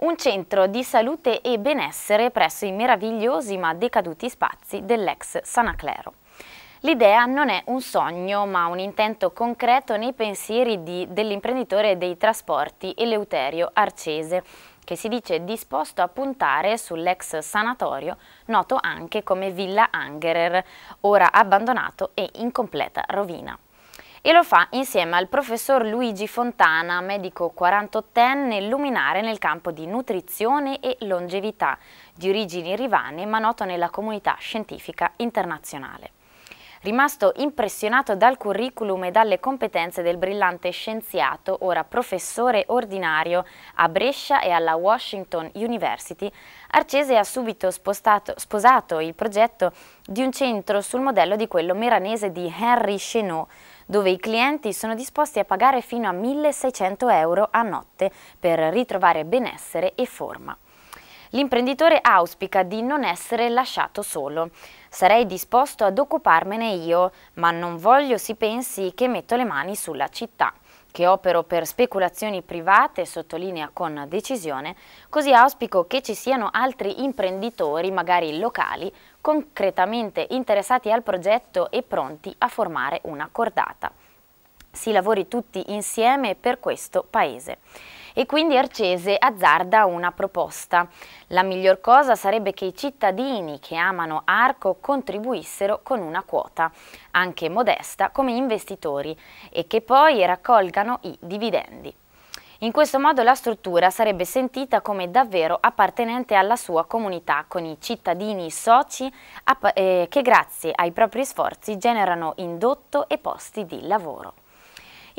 un centro di salute e benessere presso i meravigliosi ma decaduti spazi dell'ex Sanaclero. L'idea non è un sogno, ma un intento concreto nei pensieri dell'imprenditore dei trasporti Eleuterio Arcese, che si dice disposto a puntare sull'ex sanatorio, noto anche come Villa Angerer, ora abbandonato e in completa rovina e lo fa insieme al professor Luigi Fontana, medico 48enne, luminare nel campo di nutrizione e longevità, di origini rivane ma noto nella comunità scientifica internazionale rimasto impressionato dal curriculum e dalle competenze del brillante scienziato, ora professore ordinario a Brescia e alla Washington University, Arcese ha subito spostato, sposato il progetto di un centro sul modello di quello meranese di Henry Chenot, dove i clienti sono disposti a pagare fino a 1600 euro a notte per ritrovare benessere e forma. L'imprenditore auspica di non essere lasciato solo. Sarei disposto ad occuparmene io, ma non voglio si pensi che metto le mani sulla città che opero per speculazioni private, sottolinea con decisione, così auspico che ci siano altri imprenditori, magari locali, concretamente interessati al progetto e pronti a formare una cordata. Si lavori tutti insieme per questo Paese e quindi Arcese azzarda una proposta. La miglior cosa sarebbe che i cittadini che amano Arco contribuissero con una quota, anche modesta, come investitori e che poi raccolgano i dividendi. In questo modo la struttura sarebbe sentita come davvero appartenente alla sua comunità, con i cittadini soci eh, che grazie ai propri sforzi generano indotto e posti di lavoro.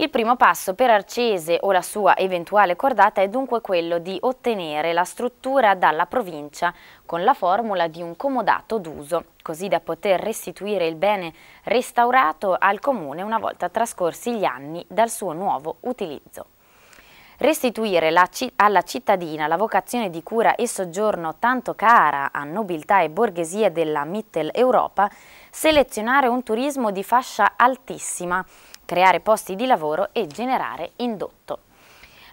Il primo passo per Arcese o la sua eventuale cordata è dunque quello di ottenere la struttura dalla provincia con la formula di un comodato d'uso, così da poter restituire il bene restaurato al comune una volta trascorsi gli anni dal suo nuovo utilizzo. Restituire la, alla cittadina la vocazione di cura e soggiorno tanto cara a nobiltà e borghesia della Mitteleuropa, selezionare un turismo di fascia altissima, creare posti di lavoro e generare indotto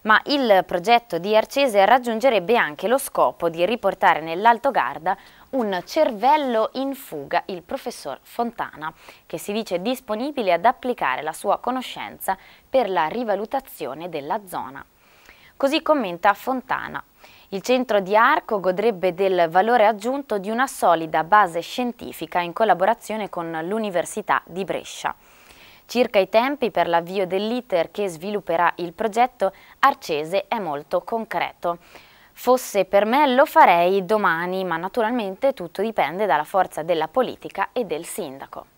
ma il progetto di Arcese raggiungerebbe anche lo scopo di riportare nell'Alto Garda un cervello in fuga, il professor Fontana, che si dice disponibile ad applicare la sua conoscenza per la rivalutazione della zona. Così commenta Fontana. Il centro di Arco godrebbe del valore aggiunto di una solida base scientifica in collaborazione con l'Università di Brescia. Circa i tempi per l'avvio dell'iter che svilupperà il progetto, Arcese è molto concreto. Fosse per me lo farei domani, ma naturalmente tutto dipende dalla forza della politica e del sindaco.